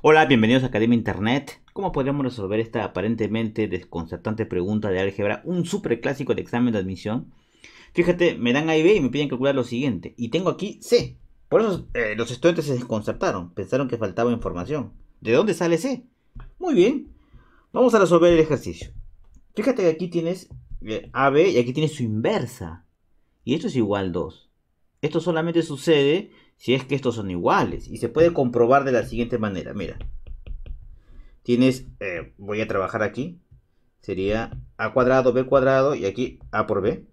Hola, bienvenidos a Academia Internet. ¿Cómo podríamos resolver esta aparentemente desconcertante pregunta de álgebra, un clásico de examen de admisión? Fíjate, me dan A y B y me piden calcular lo siguiente. Y tengo aquí C. Por eso eh, los estudiantes se desconcertaron, pensaron que faltaba información. ¿De dónde sale C? Muy bien. Vamos a resolver el ejercicio. Fíjate que aquí tienes eh, AB y aquí tienes su inversa. Y esto es igual a 2. Esto solamente sucede si es que estos son iguales. Y se puede comprobar de la siguiente manera. Mira. Tienes, eh, voy a trabajar aquí. Sería a cuadrado, b cuadrado y aquí a por b.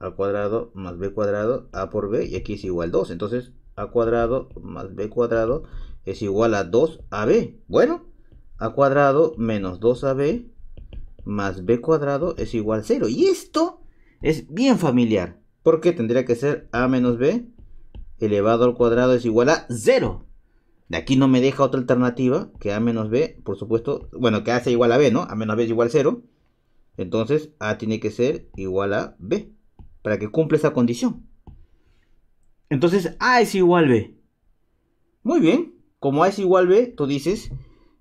A cuadrado más b cuadrado, a por b y aquí es igual a 2. Entonces a cuadrado más b cuadrado es igual a 2ab. Bueno, a cuadrado menos 2ab más b cuadrado es igual a 0. Y esto es bien familiar. Porque tendría que ser a menos b elevado al cuadrado es igual a 0. De aquí no me deja otra alternativa que a menos b, por supuesto, bueno, que a sea igual a b, ¿no? A menos b es igual a 0. Entonces a tiene que ser igual a b, para que cumpla esa condición. Entonces a es igual a b. Muy bien, como a es igual a b, tú dices,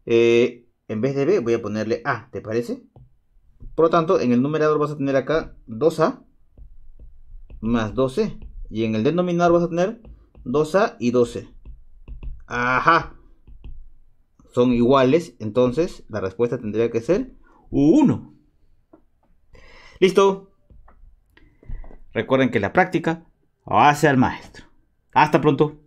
eh, en vez de b voy a ponerle a, ¿te parece? Por lo tanto, en el numerador vas a tener acá 2a más 12. E. Y en el denominador vas a tener 2A y 12. E. Ajá. Son iguales, entonces la respuesta tendría que ser 1. Listo. Recuerden que la práctica hace al maestro. Hasta pronto.